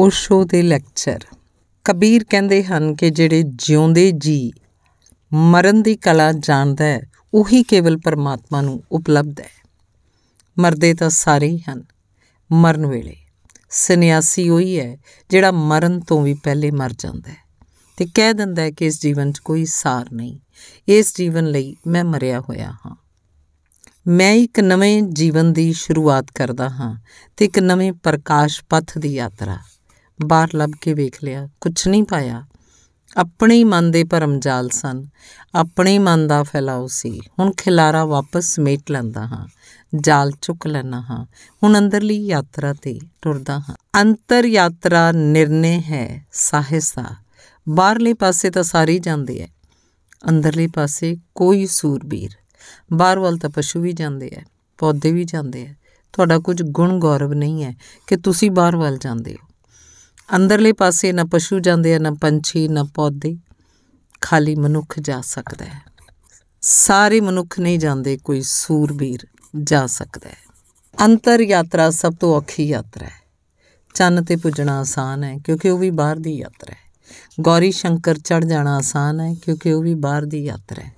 ਓਸ਼ੋ ਦੇ ਲੈਕਚਰ ਕਬੀਰ ਕਹਿੰਦੇ ਹਨ ਕਿ ਜਿਹੜੇ ਜਿਉਂਦੇ ਜੀ ਮਰਨ ਦੀ ਕਲਾ ਜਾਣਦਾ ਹੈ ਉਹੀ ਕੇਵਲ ਪਰਮਾਤਮਾ ਨੂੰ ਉਪਲਬਧ ਹੈ ਮਰਦੇ ਤਾਂ ਸਾਰੇ ਹੀ ਹਨ ਮਰਨ ਵੇਲੇ ਸੰਨਿਆਸੀ ਉਹੀ ਹੈ ਜਿਹੜਾ ਮਰਨ ਤੋਂ ਵੀ ਪਹਿਲੇ ਮਰ ਜਾਂਦਾ ਹੈ ਤੇ ਕਹਿ ਦਿੰਦਾ ਹੈ ਕਿ ਇਸ ਜੀਵਨ 'ਚ ਕੋਈ ਸਾਰ ਨਹੀਂ ਇਸ ਜੀਵਨ ਲਈ ਮੈਂ ਮਰਿਆ ਹੋਇਆ ਹਾਂ ਮੈਂ ਇੱਕ ਨਵੇਂ ਜੀਵਨ ਦੀ ਸ਼ੁਰੂਆਤ ਕਰਦਾ ਹਾਂ ਤੇ ਇੱਕ ਨਵੇਂ ਪ੍ਰਕਾਸ਼ ਪਥ ਦੀ ਯਾਤਰਾ ਬਾਹਰ ਲੱਭ ਕੇ ਵੇਖ ਲਿਆ ਕੁਝ ਨਹੀਂ ਪਾਇਆ ਆਪਣੇ ਹੀ ਮਨ ਦੇ ਭਰਮ ਜਾਲ ਸਨ ਆਪਣੇ ਮਨ ਦਾ ਫੈਲਾਉ ਸੀ ਹੁਣ ਖਿਲਾਰਾ ਵਾਪਸ ਸਮੇਟ ਲੈਂਦਾ ਹਾਂ ਜਾਲ ਚੁੱਕ ਲੈਣਾ ਹਾਂ ਹੁਣ ਅੰਦਰਲੀ ਯਾਤਰਾ ਤੇ ਟੁਰਦਾ ਹਾਂ ਅੰਤਰ ਯਾਤਰਾ ਨਿਰਣੇ ਹੈ ਸਾਹਸਾ ਬਾਹਰਲੇ ਪਾਸੇ ਤਾਂ ਸਾਰੇ ਜਾਂਦੇ ਐ ਅੰਦਰਲੇ ਪਾਸੇ ਕੋਈ ਸੂਰਬੀਰ ਬਾਹਰ ਵੱਲ ਤਾਂ ਪਸ਼ੂ ਵੀ ਜਾਂਦੇ ਐ ਪੌਦੇ ਵੀ ਜਾਂਦੇ ਐ ਤੁਹਾਡਾ ਕੁਝ ਗੁਣ ਗੌਰਵ ਨਹੀਂ ਐ ਕਿ ਤੁਸੀਂ ਬਾਹਰ ਵੱਲ ਜਾਂਦੇ ਹੋ ਅੰਦਰਲੇ ਪਾਸੇ ਨਾ ਪਸ਼ੂ ਜਾਂਦੇ ਆ ਨਾ ਪੰਛੀ ਨਾ ਪੌਦੇ ਖਾਲੀ ਮਨੁੱਖ ਜਾ ਸਕਦਾ ਹੈ ਸਾਰੇ ਮਨੁੱਖ ਨਹੀਂ ਜਾਂਦੇ ਕੋਈ ਸੂਰਬੀਰ ਜਾ ਸਕਦਾ ਹੈ ਅੰਤਰ ਯਾਤਰਾ ਸਭ ਤੋਂ ਔਖੀ ਯਾਤਰਾ ਹੈ ਚੰਨ ਤੇ ਪੁੱਜਣਾ ਆਸਾਨ ਹੈ ਕਿਉਂਕਿ ਉਹ ਵੀ ਬਾਹਰ ਦੀ ਯਾਤਰਾ ਹੈ ਗੌਰੀ ਸ਼ੰਕਰ ਚੜ ਜਾਣਾ ਆਸਾਨ ਹੈ ਕਿਉਂਕਿ ਉਹ ਵੀ ਬਾਹਰ ਦੀ ਯਾਤਰਾ ਹੈ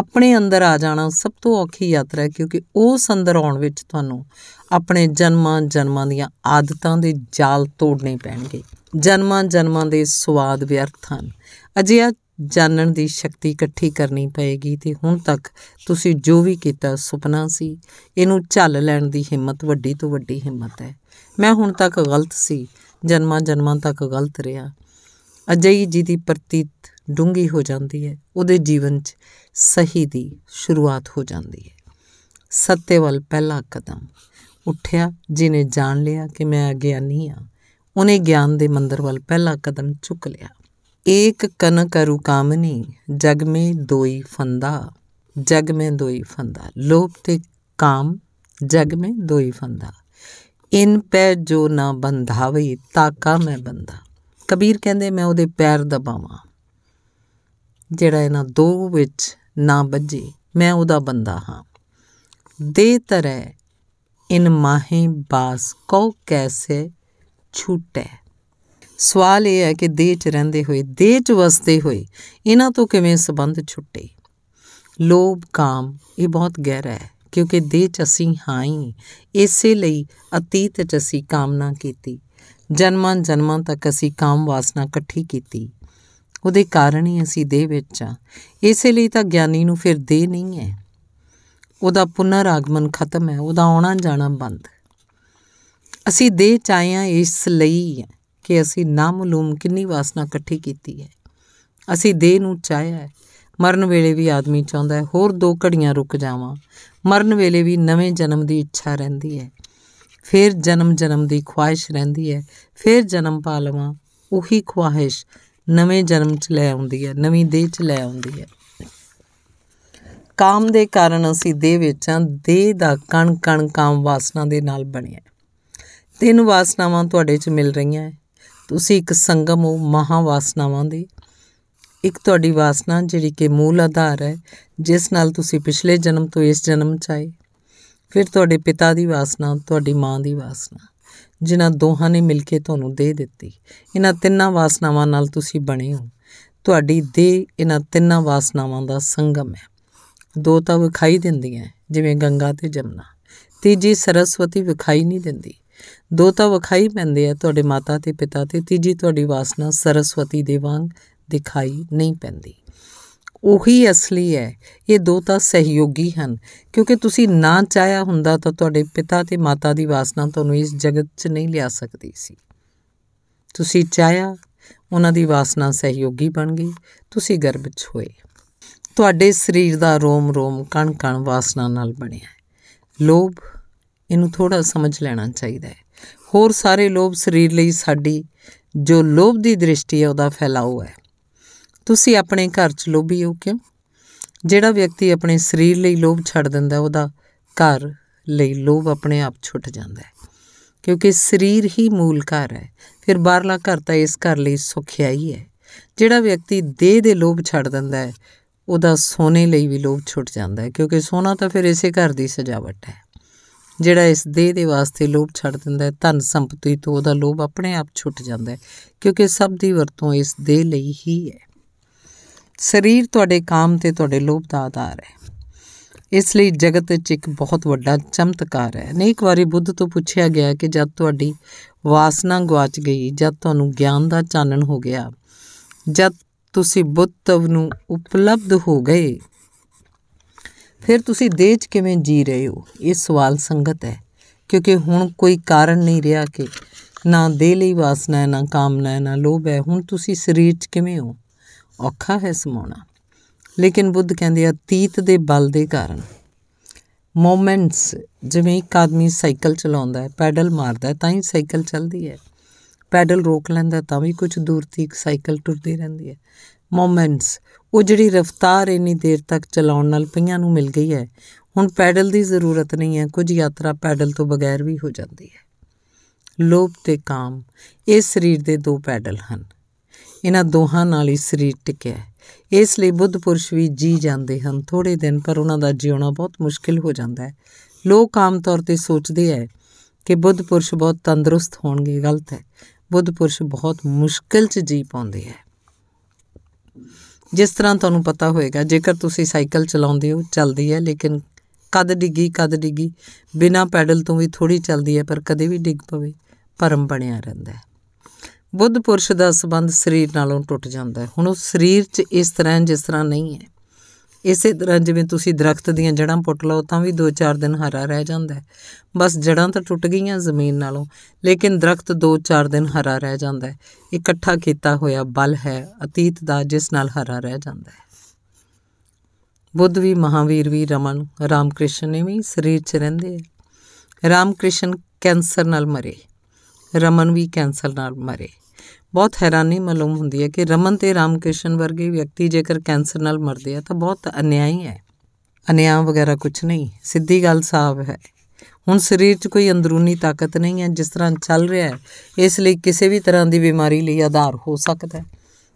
ਆਪਣੇ ਅੰਦਰ ਆ ਜਾਣਾ ਸਭ ਤੋਂ ਔਖੀ ਯਾਤਰਾ ਹੈ ਕਿਉਂਕਿ ਉਸ ਅੰਦਰ ਆਉਣ ਵਿੱਚ ਤੁਹਾਨੂੰ ਆਪਣੇ ਜਨਮਾਂ ਜਨਮਾਂ ਦੀਆਂ ਆਦਤਾਂ ਦੇ ਜਾਲ ਤੋੜਨੇ ਪੈਣਗੇ ਜਨਮਾਂ ਜਨਮਾਂ ਦੇ ਸਵਾਦ ਵਿਅਰਥ ਹਨ ਅਜਿਹਾ ਜਾਣਨ ਦੀ ਸ਼ਕਤੀ ਇਕੱਠੀ ਕਰਨੀ ਪਏਗੀ ਤੇ ਹੁਣ ਤੱਕ ਤੁਸੀਂ ਜੋ ਵੀ ਕੀਤਾ ਸੁਪਨਾ ਸੀ ਇਹਨੂੰ ਝੱਲ ਲੈਣ ਦੀ ਹਿੰਮਤ ਵੱਡੀ ਤੋਂ ਵੱਡੀ ਹਿੰਮਤ ਹੈ ਮੈਂ ਹੁਣ ਤੱਕ ਗਲਤ ਸੀ ਜਨਮਾਂ ਜਨਮਾਂ ਤੱਕ ਗਲਤ ਰਿਹਾ ਅਜਈ ਜੀ ਦੀ ਪ੍ਰਤੀਤ ਡੂੰਗੀ ਹੋ ਜਾਂਦੀ ਹੈ ਉਹਦੇ ਜੀਵਨ 'ਚ ਸਹੀ ਦੀ ਸ਼ੁਰੂਆਤ ਹੋ ਜਾਂਦੀ ਹੈ ਸੱਤੇ ਵੱਲ ਪਹਿਲਾ ਕਦਮ ਉੱਠਿਆ ਜਿਨੇ ਜਾਣ ਲਿਆ ਕਿ ਮੈਂ ਅਗਿਆਨੀ ਆ ਉਹਨੇ ਗਿਆਨ ਦੇ ਮੰਦਰ ਵੱਲ ਪਹਿਲਾ ਕਦਮ ਚੁੱਕ ਲਿਆ ਏਕ ਕਰੂ ਕਾਮਨੀ ਜਗ ਮੇ ਦੋਈ ਫੰਦਾ ਜਗ ਮੇ ਦੋਈ ਫੰਦਾ ਲੋਭ ਤੇ ਕਾਮ ਜਗ ਮੇ ਦੋਈ ਫੰਦਾ ਇਨ ਪੈ ਜੋ ਨਾ ਬੰਧਾਵੇ ਤਾਕਾ ਮੈਂ ਬੰਦਾ ਕਬੀਰ ਕਹਿੰਦੇ ਮੈਂ ਉਹਦੇ ਪੈਰ ਦਬਾਵਾਂ ਜਿਹੜਾ ਇਹਨਾਂ ਦੋ ਵਿੱਚ ਨਾ ਬੱਜੇ ਮੈਂ ਉਹਦਾ ਬੰਦਾ ਹਾਂ ਦੇ ਤਰੈ ਇਨ ਮਾਹੇ ਬਾਸ ਕੋ ਕੈਸੇ ਛੁਟੇ ਸਵਾਲ ਇਹ ਹੈ ਕਿ ਦੇਹ 'ਚ ਰਹਿੰਦੇ ਹੋਏ ਦੇਹ 'ਚ ਵਸਦੇ ਹੋਏ ਇਹਨਾਂ ਤੋਂ ਕਿਵੇਂ ਸੰਬੰਧ ਛੁੱਟੇ ਲੋਭ ਕਾਮ ਇਹ ਬਹੁਤ ਗਹਿਰਾ ਹੈ ਕਿਉਂਕਿ ਦੇਹ 'ਚ ਅਸੀਂ ਹਾਂ ਹੀ ਇਸੇ ਲਈ ਅਤੀਤ 'ਚ ਅਸੀਂ ਕਾਮਨਾ ਕੀਤੀ ਜਨਮਾਂ ਜਨਮਾਂ ਤੱਕ ਅਸੀਂ ਕਾਮ ਵਾਸਨਾ ਇਕੱਠੀ ਕੀਤੀ ਉਹਦੇ ਕਾਰਨ ਹੀ ਅਸੀਂ ਦੇਹ ਵਿੱਚ ਆ ਇਸੇ ਲਈ ਤਾਂ ਗਿਆਨੀ ਨੂੰ ਫਿਰ ਦੇਹ ਨਹੀਂ ਹੈ ਉਹਦਾ ਪੁਨਰ ਆਗਮਨ ਖਤਮ ਹੈ ਉਹਦਾ ਆਉਣਾ ਜਾਣਾ ਬੰਦ ਅਸੀਂ ਦੇ ਚਾਇਆ ਇਸ ਲਈ ਕਿ ਅਸੀਂ ਨਾਮਲੂਮ ਕਿੰਨੀ ਵਾਸਨਾ ਇਕੱਠੀ ਕੀਤੀ ਹੈ ਅਸੀਂ ਦੇ ਨੂੰ ਚਾਹਿਆ ਮਰਨ ਵੇਲੇ ਵੀ ਆਦਮੀ ਚਾਹੁੰਦਾ ਹੈ ਹੋਰ ਦੋ ਘੜੀਆਂ ਰੁਕ ਜਾਵਾਂ ਮਰਨ ਵੇਲੇ ਵੀ ਨਵੇਂ ਜਨਮ ਦੀ ਇੱਛਾ ਰਹਿੰਦੀ ਹੈ ਫਿਰ ਜਨਮ ਜਨਮ ਦੀ ਖੁਆਇਸ਼ ਰਹਿੰਦੀ ਹੈ ਫਿਰ ਜਨਮ ਪਾ ਲਵਾਂ ਉਹੀ ਖੁਆਇਸ਼ ਨਵੇਂ ਜਨਮ 'ਚ ਲੈ ਆਉਂਦੀ ਹੈ ਨਵੀਂ ਦੇਹ 'ਚ ਲੈ ਆਉਂਦੀ ਹੈ ਕਾਮ ਦੇ ਕਾਰਨ ਅਸੀਂ ਦੇਹ ਵਿੱਚ ਆ ਦੇਹ ਦਾ ਕਣ ਕਣ ਕਾਮ ਵਾਸਨਾ ਦੇ ਨਾਲ ਬਣਿਆ ਤਿੰਨ ਵਾਸਨਾਵਾਂ ਤੁਹਾਡੇ 'ਚ ਮਿਲ ਰਹੀਆਂ ਹੈ ਤੁਸੀਂ ਇੱਕ ਸੰਗਮ ਹੋ ਮਹਾ ਵਾਸਨਾਵਾਂ ਦੇ ਇੱਕ ਤੁਹਾਡੀ ਵਾਸਨਾ ਜਿਹੜੀ ਕਿ ਮੂਲ ਆਧਾਰ ਹੈ ਜਿਸ ਨਾਲ ਤੁਸੀਂ ਪਿਛਲੇ ਜਨਮ ਤੋਂ ਇਸ ਜਨਮ 'ਚ ਆਏ ਫਿਰ ਤੁਹਾਡੇ ਪਿਤਾ ਦੀ ਵਾਸਨਾ ਤੁਹਾਡੀ ਮਾਂ ਦੀ ਵਾਸਨਾ ਜਿਨ੍ਹਾਂ ਦੋਹਾਂ ਨੇ ਮਿਲ ਕੇ ਤੁਹਾਨੂੰ ਦੇ ਦਿੱਤੀ ਇਹਨਾਂ ਤਿੰਨਾਂ ਵਾਸਨਾਵਾਂ ਨਾਲ ਤੁਸੀਂ ਬਣੇ ਹੋ ਤੁਹਾਡੀ ਦੇਹ ਇਹਨਾਂ ਤਿੰਨਾਂ ਵਾਸਨਾਵਾਂ ਦਾ ਸੰਗਮ ਹੈ ਦੋ ਤਾਂ ਵਿਖਾਈ ਦਿੰਦੀਆਂ ਜਿਵੇਂ ਗੰਗਾ ਤੇ ਜਮਨਾ ਤੀਜੀ ਸਰਸਵਤੀ ਵਿਖਾਈ ਨਹੀਂ ਦਿੰਦੀ ਦੋ ਤਾਂ ਵਿਖਾਈ ਪੈਂਦੇ ਆ ਤੁਹਾਡੇ ਮਾਤਾ ਤੇ ਪਿਤਾ ਤੇ ਤੀਜੀ ਤੁਹਾਡੀ ਵਾਸਨਾ ਸਰਸਵਤੀ ਦੇ ਵਾਂਗ ਦਿਖਾਈ ਨਹੀਂ ਪੈਂਦੀ ਉਹੀ ਅਸਲੀ ਹੈ ਇਹ ਦੋ ਤਾਂ ਸਹਿਯੋਗੀ ਹਨ ਕਿਉਂਕਿ ਤੁਸੀਂ ਨਾ ਚਾਹਿਆ ਹੁੰਦਾ ਤਾਂ ਤੁਹਾਡੇ ਪਿਤਾ ਤੇ ਮਾਤਾ ਦੀ ਵਾਸਨਾ ਤੁਹਾਨੂੰ ਇਸ ਜਗਤ 'ਚ ਨਹੀਂ ਲਿਆ ਸਕਦੀ ਸੀ ਤੁਸੀਂ ਚਾਹਿਆ ਉਹਨਾਂ ਦੀ ਵਾਸਨਾ ਸਹਿਯੋਗੀ ਬਣ ਗਈ ਤੁਸੀਂ ਗਰਭ 'ਚ ਹੋਏ ਤੁਹਾਡੇ ਸਰੀਰ ਦਾ ਰੋਮ-ਰੋਮ ਕਣ-ਕਣ ਵਾਸਨਾ ਨਾਲ ਬਣਿਆ ਹੈ ਲੋਭ ਇਹਨੂੰ ਥੋੜਾ ਸਮਝ ਲੈਣਾ ਚਾਹੀਦਾ ਹੈ ਹੋਰ ਸਾਰੇ ਲੋਭ ਸਰੀਰ ਲਈ ਸਾਡੀ ਜੋ ਲੋਭ ਦੀ ਦ੍ਰਿਸ਼ਟੀ ਹੈ ਉਹਦਾ ਫੈਲਾਓ ਹੈ ਤੁਸੀਂ ਆਪਣੇ ਘਰ 'ਚ ਲੋਭੀ ਹੋ ਕਿਉਂ ਜਿਹੜਾ ਵਿਅਕਤੀ ਆਪਣੇ ਸਰੀਰ ਲਈ ਲੋਭ ਛੱਡ ਦਿੰਦਾ ਉਹਦਾ ਘਰ ਲਈ ਲੋਭ ਆਪਣੇ ਆਪ ਛੁੱਟ ਜਾਂਦਾ ਹੈ ਕਿਉਂਕਿ ਸਰੀਰ ਹੀ ਮੂਲ ਘਰ ਹੈ ਫਿਰ ਬਾਹਰਲਾ ਘਰ ਤਾਂ ਇਸ ਘਰ ਲਈ ਸੁਖਿਆ ਹੀ ਹੈ ਜਿਹੜਾ ਵਿਅਕਤੀ ਦੇਹ ਦੇ ਲੋਭ ਛੱਡ ਦਿੰਦਾ ਹੈ ਉਹਦਾ ਸੋਨੇ ਲਈ ਵੀ ਲੋਭ ਛੁੱਟ ਜਾਂਦਾ ਹੈ ਕਿਉਂਕਿ ਸੋਨਾ ਤਾਂ ਫਿਰ ਇਸੇ ਘਰ ਦੀ ਸਜਾਵਟ ਹੈ ਜਿਹੜਾ ਇਸ ਦੇਹ ਦੇ ਵਾਸਤੇ ਲੋਭ ਛੱਡ ਦਿੰਦਾ ਹੈ ਧਨ ਸੰਪਤੀ ਤੋਂ ਉਹਦਾ ਲੋਭ ਆਪਣੇ ਆਪ ਛੁੱਟ ਜਾਂਦਾ ਹੈ ਕਿਉਂਕਿ ਸਭ ਦੀ ਵਰਤੋਂ ਇਸ ਦੇਹ ਲਈ ਹੀ ਹੈ ਸਰੀਰ ਤੁਹਾਡੇ ਕਾਮ ਤੇ ਤੁਹਾਡੇ ਲੋਭ ਦਾ ਆਧਾਰ ਹੈ ਇਸ ਲਈ ਜਗਤ ਵਿੱਚ ਇੱਕ ਬਹੁਤ ਵੱਡਾ ਚਮਤਕਾਰ ਹੈ ਅਨੇਕ ਵਾਰੀ ਬੁੱਧ ਤੋਂ ਪੁੱਛਿਆ ਗਿਆ ਕਿ ਜਦ ਤੁਹਾਡੀ ਵਾਸਨਾ ਗਵਾਚ ਗਈ ਜਦ ਤੁਹਾਨੂੰ ਗਿਆਨ ਦਾ ਚਾਨਣ ਹੋ ਗਿਆ ਜਦ ਤੁਸੀਂ ਬੁੱਤਵ ਨੂੰ ਉਪਲਬਧ ਹੋ ਗਏ ਫਿਰ ਤੁਸੀਂ ਦੇਚ ਕਿਵੇਂ ਜੀ ਰਹੇ ਹੋ ਇਹ ਸਵਾਲ ਸੰਗਤ ਹੈ ਕਿਉਂਕਿ ਹੁਣ ਕੋਈ ਕਾਰਨ ਨਹੀਂ ਰਿਹਾ ਕਿ ਨਾ ਦੇ ਲਈ ਵਾਸਨਾ ਹੈ ਨਾ ਕਾਮਨਾ ਹੈ ਨਾ ਲੋਭ ਹੈ ਹੁਣ ਤੁਸੀਂ ਸਰੀਰ 'ਚ ਕਿਵੇਂ ਹੋ ਔਖਾ ਹੈ ਸਮਾਉਣਾ ਲੇਕਿਨ ਬੁੱਧ ਕਹਿੰਦੇ ਆ ਤੀਤ ਦੇ ਬਲ ਦੇ ਕਾਰਨ ਮੂਮੈਂਟਸ ਜਿਵੇਂ ਇੱਕ ਆਦਮੀ ਸਾਈਕਲ ਚਲਾਉਂਦਾ ਹੈ ਪੈਡਲ ਮਾਰਦਾ ਹੈ ਤਾਂ ਹੀ ਸਾਈਕਲ ਚੱਲਦੀ ਹੈ ਪੈਡਲ ਰੋਕ ਲੈਂਦਾ ਤਾਂ ਵੀ ਕੁਝ ਦੂਰ ਤੀਕ ਸਾਈਕਲ ਟੁਰਦੀ ਰਹਿੰਦੀ ਹੈ ਮੋਮੈਂਟਸ ਉਹ ਜਿਹੜੀ ਰਫ਼ਤਾਰ ਇੰਨੀ ਦੇਰ ਤੱਕ ਚਲਾਉਣ ਨਾਲ ਪਈਆਂ ਨੂੰ ਮਿਲ ਗਈ ਹੈ ਹੁਣ ਪੈਡਲ ਦੀ ਜ਼ਰੂਰਤ ਨਹੀਂ ਹੈ ਕੁਝ ਯਾਤਰਾ ਪੈਡਲ ਤੋਂ ਬਗੈਰ ਵੀ ਹੋ ਜਾਂਦੀ ਹੈ ਲੋਭ ਤੇ ਕਾਮ ਇਹ ਸਰੀਰ ਦੇ ਦੋ ਪੈਡਲ ਹਨ ਇਹਨਾਂ ਦੋਹਾਂ ਨਾਲ ਹੀ ਸਰੀਰ ਟਿਕਿਆ ਹੈ ਇਸ ਲਈ ਬੁੱਧ ਪੁਰਸ਼ ਵੀ ਜੀ ਜਾਂਦੇ ਹਨ ਥੋੜੇ ਦਿਨ ਪਰ ਉਹਨਾਂ ਦਾ ਜਿਉਣਾ ਬਹੁਤ ਮੁਸ਼ਕਿਲ ਹੋ ਜਾਂਦਾ ਹੈ ਲੋਕ ਆਮ ਤੌਰ ਤੇ ਸੋਚਦੇ ਹੈ ਕਿ ਬੁੱਧ ਪੁਰਸ਼ ਬਹੁਤ ਤੰਦਰੁਸਤ ਹੋਣਗੇ ਗਲਤ ਹੈ ਬੁੱਧ ਪੁਰਸ਼ ਬਹੁਤ ਮੁਸ਼ਕਲ 'ਚ ਜੀ ਪਾਉਂਦੇ ਹੈ ਜਿਸ ਤਰ੍ਹਾਂ ਤੁਹਾਨੂੰ ਪਤਾ ਹੋਵੇਗਾ ਜੇਕਰ ਤੁਸੀਂ ਸਾਈਕਲ ਚਲਾਉਂਦੇ ਹੋ ਚੱਲਦੀ ਹੈ ਲੇਕਿਨ ਕਦ ਡਿੱਗੀ ਕਦ ਡਿੱਗੀ ਬਿਨਾ ਪੈਡਲ ਤੋਂ ਵੀ ਥੋੜੀ ਚੱਲਦੀ ਹੈ ਪਰ ਕਦੇ ਵੀ ਡਿੱਗ ਪਵੇ ਭਰਮ ਬਣਿਆ ਰਹਿੰਦਾ ਹੈ ਬੁੱਧ ਪੁਰਸ਼ ਦਾ ਸਬੰਧ ਸਰੀਰ ਨਾਲੋਂ ਟੁੱਟ ਜਾਂਦਾ ਹੈ ਹੁਣ ਉਹ ਸਰੀਰ 'ਚ ਇਸ ਤਰ੍ਹਾਂ ਜਿਸ ਤਰ੍ਹਾਂ ਨਹੀਂ ਹੈ ਇਸੇ ਤਰ੍ਹਾਂ ਜਿਵੇਂ ਤੁਸੀਂ ਦਰਖਤ ਦੀਆਂ ਜੜਾਂ ਪੁੱਟ ਲਓ ਤਾਂ ਵੀ 2-4 ਦਿਨ ਹਰਾ ਰਹਿ ਜਾਂਦਾ ਹੈ ਬਸ ਜੜਾਂ ਤਾਂ ਟੁੱਟ ਗਈਆਂ ਜ਼ਮੀਨ ਨਾਲੋਂ ਲੇਕਿਨ ਦਰਖਤ 2-4 ਦਿਨ ਹਰਾ ਰਹਿ ਜਾਂਦਾ ਹੈ ਇਕੱਠਾ ਕੀਤਾ ਹੋਇਆ ਬਲ ਹੈ ਅਤੀਤ ਦਾ ਜਿਸ ਨਾਲ ਹਰਾ ਰਹਿ ਜਾਂਦਾ ਹੈ ਬੁੱਧ ਵੀ ਮਹਾਵੀਰ ਵੀ ਰਮਨ ਰਾਮਕ੍ਰਿਸ਼ਨ ਨੇ ਵੀ ਸਰੀਰ 'ਚ ਰਹਿੰਦੇ ਰਾਮਕ੍ਰਿਸ਼ਨ ਕੈਂਸਰ ਨਾਲ ਮਰੇ ਰਮਨ ਵੀ ਕੈਂਸਰ ਨਾਲ ਮਰੇ ਬਹੁਤ ਹੈਰਾਨੀ ਮਾਲੂਮ ਹੁੰਦੀ ਹੈ ਕਿ ਰਮਨ ਤੇ ਰਾਮਕ੍ਰਿਸ਼ਨ ਵਰਗੇ ਵਿਅਕਤੀ ਜੇਕਰ ਕੈਂਸਰ ਨਾਲ ਮਰਦੇ ਆ ਤਾਂ ਬਹੁਤ ਅਨਿਆਈ ਹੈ ਅਨਿਆਂ ਵਗੈਰਾ ਕੁਝ ਨਹੀਂ ਸਿੱਧੀ ਗੱਲ ਸਾਫ਼ ਹੈ ਹੁਣ ਸਰੀਰ 'ਚ ਕੋਈ ਅੰਦਰੂਨੀ ਤਾਕਤ ਨਹੀਂ ਹੈ ਜਿਸ ਤਰ੍ਹਾਂ ਚੱਲ ਰਿਹਾ ਹੈ ਇਸ ਲਈ ਕਿਸੇ ਵੀ ਤਰ੍ਹਾਂ ਦੀ ਬਿਮਾਰੀ ਲਈ ਆਧਾਰ ਹੋ ਸਕਦਾ ਹੈ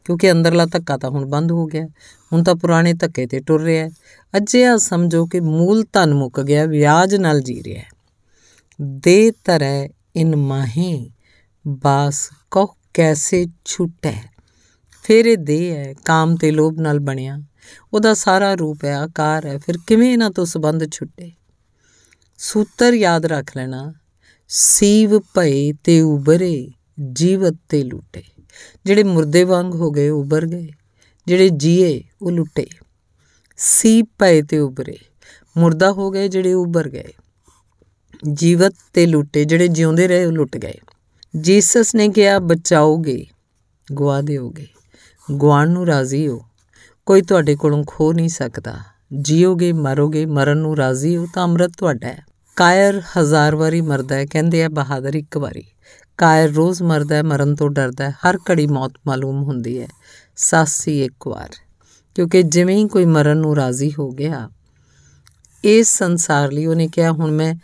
ਕਿਉਂਕਿ ਅੰਦਰਲਾ ਧੱਕਾ ਤਾਂ ਹੁਣ ਬੰਦ ਹੋ ਗਿਆ ਹੁਣ ਤਾਂ ਪੁਰਾਣੇ ਧੱਕੇ ਤੇ ਟੁਰ ਰਿਹਾ ਹੈ ਅਜਿਹਾ ਸਮਝੋ ਕਿ ਮੂਲ ਧਨ ਮੁੱਕ ਗਿਆ ਵਿਆਜ ਨਾਲ ਜੀ ਰਿਹਾ ਹੈ ਦੇ ਤਰੈ ਇਨ ਮਾਹੀ ਬਾਸ ਕੋ ਕੈਸੇ ਛੁੱਟੇ ਫਿਰ ਇਹ ਦੇਹ ਹੈ ਕਾਮ ਤੇ ਲੋਭ ਨਾਲ ਬਣਿਆ ਉਹਦਾ ਸਾਰਾ ਰੂਪ ਹੈ ਆਕਾਰ ਹੈ ਫਿਰ ਕਿਵੇਂ ਇਹਨਾਂ ਤੋਂ ਸੰਬੰਧ ਛੁੱਟੇ ਸੂਤਰ ਯਾਦ ਰੱਖ ਲੈਣਾ ਸੀਵ ਭਏ ਤੇ ਉਬਰੇ ਜੀਵਤ ਤੇ ਲੁੱਟੇ ਜਿਹੜੇ ਮੁਰਦੇ ਵਾਂਗ ਹੋ ਗਏ ਉਬਰ ਗਏ ਜਿਹੜੇ ਜੀਏ ਉਹ ਲੁੱਟੇ ਸੀ ਭਏ ਤੇ ਉਬਰੇ ਮੁਰਦਾ ਹੋ ਗਏ ਜਿਹੜੇ ਉਬਰ ਗਏ ਜੀਵਤ ਤੇ ਲੁੱਟੇ ਜਿਹੜੇ ਜਿਉਂਦੇ ਰਹੇ ਉਹ ਲੁੱਟ ਗਏ ਜੀਸਸ ਨੇ ਕਿਹਾ ਬਚਾਓਗੇ ਗਵਾ ਦਿਓਗੇ ਗਵਾਣ ਨੂੰ ਰਾਜ਼ੀ ਹੋ ਕੋਈ ਤੁਹਾਡੇ ਕੋਲੋਂ ਖੋ ਨਹੀਂ ਸਕਦਾ ਜੀਓਗੇ ਮਰੋਗੇ ਮਰਨ ਨੂੰ ਰਾਜ਼ੀ ਹੋ ਤਾਂ ਅੰਮ੍ਰਿਤ ਤੁਹਾਡਾ ਹੈ ਕਾਇਰ ਹਜ਼ਾਰ ਵਾਰੀ ਮਰਦਾ ਹੈ ਕਹਿੰਦੇ ਆ ਬਹਾਦਰ ਇੱਕ ਵਾਰੀ ਕਾਇਰ ਰੋਜ਼ ਮਰਦਾ ਹੈ ਮਰਨ ਤੋਂ ਡਰਦਾ ਹੈ ਹਰ ਘੜੀ ਮੌਤ ਮਾਲੂਮ ਹੁੰਦੀ ਹੈ ਸਾਸੀ ਇੱਕ ਵਾਰ ਕਿਉਂਕਿ ਜਿਵੇਂ ਹੀ ਕੋਈ ਮਰਨ ਨੂੰ ਰਾਜ਼ੀ ਹੋ ਗਿਆ ਇਸ ਸੰਸਾਰ ਲਈ ਉਹਨੇ ਕਿਹਾ ਹੁਣ ਮੈਂ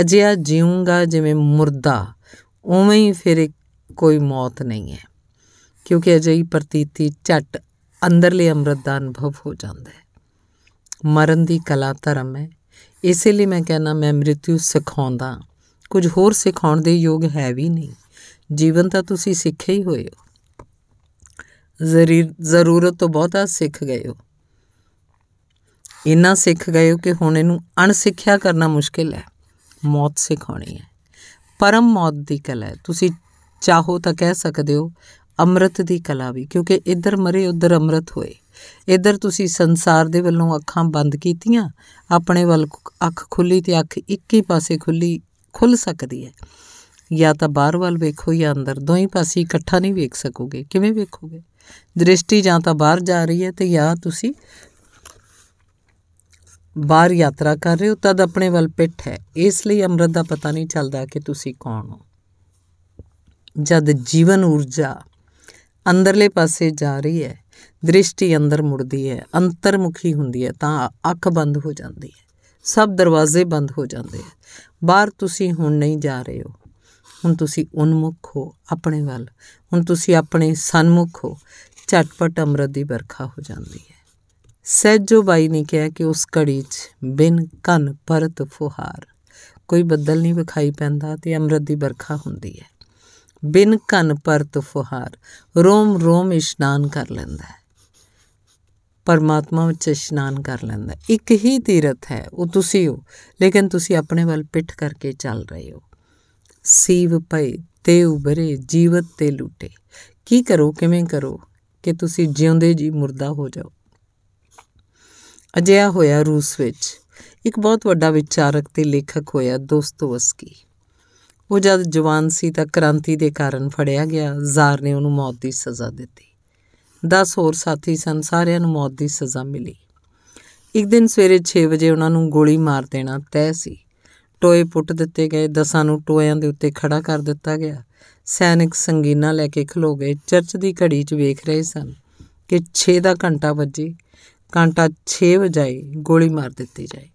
ਅਜਿਹਾ ਜੀਵਾਂਗਾ ਜਿਵੇਂ ਮੁਰਦਾ ਉਵੇਂ ਹੀ ਫਿਰ ਕੋਈ ਮੌਤ ਨਹੀਂ ਹੈ ਕਿਉਂਕਿ ਅਜਿਹੀ ਪ੍ਰਤੀਤੀ ਝਟ ਅੰਦਰਲੇ ਅੰਮ੍ਰਿਤ ਦਾ ਅਨੁਭਵ ਹੋ ਜਾਂਦਾ ਹੈ ਮਰਨ ਦੀ ਕਲਾ ਧਰਮ ਹੈ ਇਸੇ ਲਈ ਮੈਂ ਕਹਿੰਦਾ ਮੈਂ ਮ੍ਰਿਤਿਉ ਸਿਖਾਉਂਦਾ ਕੁਝ ਹੋਰ ਸਿਖਾਉਣ ਦੇ ਯੋਗ ਹੈ ਵੀ ਨਹੀਂ ਜੀਵਨ ਤਾਂ ਤੁਸੀਂ ਸਿੱਖੇ ਹੀ ਹੋਏ ਹੋ ਜ਼ਰੂਰਤ ਤੋਂ ਬਹੁਤਾ ਸਿੱਖ ਗਏ ਹੋ ਇੰਨਾ ਸਿੱਖ ਗਏ ਹੋ ਕਿ ਹੁਣ ਇਹਨੂੰ ਅਣਸਿੱਖਿਆ ਕਰਨਾ ਮੁਸ਼ਕਿਲ ਹੈ ਮੌਤ ਸਿਖਾਉਣੀ ਹੈ ਪਰਮ ਮੌਤ ਦੀ ਕਲਾ ਹੈ ਤੁਸੀਂ ਚਾਹੋ ਤਾਂ ਕਹਿ ਸਕਦੇ ਹੋ ਅੰਮ੍ਰਿਤ ਦੀ ਕਲਾ ਵੀ ਕਿਉਂਕਿ ਇੱਧਰ ਮਰੇ ਉੱਧਰ ਅੰਮ੍ਰਿਤ ਹੋਏ ਇੱਧਰ ਤੁਸੀਂ ਸੰਸਾਰ ਦੇ ਵੱਲੋਂ ਅੱਖਾਂ ਬੰਦ ਕੀਤੀਆਂ ਆਪਣੇ ਵੱਲ ਅੱਖ ਖੁੱਲੀ ਤੇ ਅੱਖ ਇੱਕ ਹੀ ਪਾਸੇ ਖੁੱਲੀ ਖੁੱਲ ਸਕਦੀ ਹੈ ਜਾਂ ਤਾਂ ਬਾਹਰ ਵੱਲ ਵੇਖੋ ਜਾਂ ਅੰਦਰ ਦੋਹੀਂ ਪਾਸੇ ਇਕੱਠਾ ਨਹੀਂ ਵੇਖ ਸਕੋਗੇ ਕਿਵੇਂ ਵੇਖੋਗੇ ਦ੍ਰਿਸ਼ਟੀ ਜਾਂ ਤਾਂ ਬਾਹਰ ਜਾ ਰਹੀ ਹੈ ਤੇ ਜਾਂ ਤੁਸੀਂ ਬਾਹਰ ਯਾਤਰਾ ਕਰ ਰਹੇ ਹੋ ਤਦ ਆਪਣੇ ਵੱਲ ਪਿੱਠ ਹੈ ਇਸ ਲਈ ਅੰਮ੍ਰਿਤ ਦਾ ਪਤਾ ਨਹੀਂ ਚੱਲਦਾ ਕਿ ਤੁਸੀਂ ਕੌਣ ਹੋ ਜਦ ਜੀਵਨ ਊਰਜਾ ਅੰਦਰਲੇ ਪਾਸੇ ਜਾ ਰਹੀ ਹੈ ਦ੍ਰਿਸ਼ਟੀ ਅੰਦਰ ਮੁੜਦੀ ਹੈ ਅੰਤਰਮੁਖੀ ਹੁੰਦੀ ਹੈ ਤਾਂ ਅੱਖ ਬੰਦ ਹੋ ਜਾਂਦੀ ਹੈ ਸਭ ਦਰਵਾਜ਼ੇ ਬੰਦ ਹੋ ਜਾਂਦੇ ਹਨ ਬਾਹਰ ਤੁਸੀਂ ਹੁਣ ਨਹੀਂ ਜਾ ਰਹੇ ਹੋ ਹੁਣ ਤੁਸੀਂ ਉਨਮੁਖ ਹੋ ਆਪਣੇ ਵੱਲ ਹੁਣ ਤੁਸੀਂ ਆਪਣੇ ਸਨਮੁਖ ਹੋ ਝਟਪਟ ਅੰਮ੍ਰਿਤ ਦੀ ਵਰਖਾ ਹੋ ਜਾਂਦੀ ਹੈ ਸਹਿਜੋ ਬਾਈ ਨੇ ਕਿਹਾ ਕਿ ਉਸ ਘੜੀ 'ਚ ਬਿਨ ਕੰਨ ਪਰਤ ਫੁਹਾਰ ਕੋਈ ਬੱਦਲ ਨਹੀਂ ਵਿਖਾਈ ਪੈਂਦਾ ਤੇ ਅੰਮ੍ਰਿਤ ਦੀ ਵਰਖਾ ਹੁੰਦੀ ਹੈ ਬਿਨ ਕੰਨ ਪਰਤ ਫੁਹਾਰ ਰੋਮ ਰੋਮ ਇਸ਼ਨਾਨ ਕਰ ਲੈਂਦਾ ਹੈ ਪਰਮਾਤਮਾ ਵਿੱਚ ਇਸ਼ਨਾਨ ਕਰ ਲੈਂਦਾ ਇੱਕ ਹੀ ਤੀਰਥ ਹੈ ਉਹ ਤੁਸੀਂ ਹੋ ਲੇਕਿਨ ਤੁਸੀਂ ਆਪਣੇ ਵੱਲ ਪਿੱਠ ਕਰਕੇ ਚੱਲ ਰਹੇ ਹੋ ਸੀਵ ਪਏ ਤੇ ਉਬਰੇ ਜੀਵਤ ਤੇ ਲੁੱਟੇ ਕੀ ਕਰੋ ਕਿਵੇਂ ਕਰੋ ਕਿ ਤੁਸੀਂ ਜਿਉਂਦੇ ਜੀ ਮਰਦਾ ਹੋ ਜਾਓ ਅਜਿਹਾ ਹੋਇਆ ਰੂਸ ਵਿੱਚ ਇੱਕ ਬਹੁਤ ਵੱਡਾ ਵਿਚਾਰਕ ਤੇ ਲੇਖਕ ਹੋਇਆ ਦੋਸਤੋਵਸਕੀ ਉਹ ਜਦ ਜਵਾਨ ਸੀ ਤਾਂ ਕ੍ਰਾਂਤੀ ਦੇ ਕਾਰਨ ਫੜਿਆ ਗਿਆ ਜ਼ਾਰ ਨੇ ਉਹਨੂੰ ਮੌਤ ਦੀ ਸਜ਼ਾ ਦਿੱਤੀ 10 ਹੋਰ ਸਾਥੀ ਸਨ ਸਾਰਿਆਂ ਨੂੰ ਮੌਤ ਦੀ ਸਜ਼ਾ ਮਿਲੀ ਇੱਕ ਦਿਨ ਸਵੇਰੇ 6 ਵਜੇ ਉਹਨਾਂ ਨੂੰ ਗੋਲੀ ਮਾਰ ਦੇਣਾ ਤੈਅ ਸੀ ਟੋਏ ਪੁੱਟ ਦਿੱਤੇ ਗਏ ਦਸਾਂ ਨੂੰ ਟੋਇਆਂ ਦੇ ਉੱਤੇ ਖੜਾ ਕਰ ਦਿੱਤਾ ਗਿਆ ਸੈਨਿਕ ਸੰਗੀਨਾ ਲੈ ਕੇ ਖਲੋ ਗਏ ਚਰਚ ਦੀ ਘੜੀ 'ਚ ਵੇਖ ਰਹੇ ਸਨ ਕਿ 6 ਦਾ ਘੰਟਾ ਵੱਜੇ ਕਾਂਟਾ 6 ਵਜੇ ਗੋਲੀ ਮਾਰ ਦਿੱਤੀ ਜਾਏ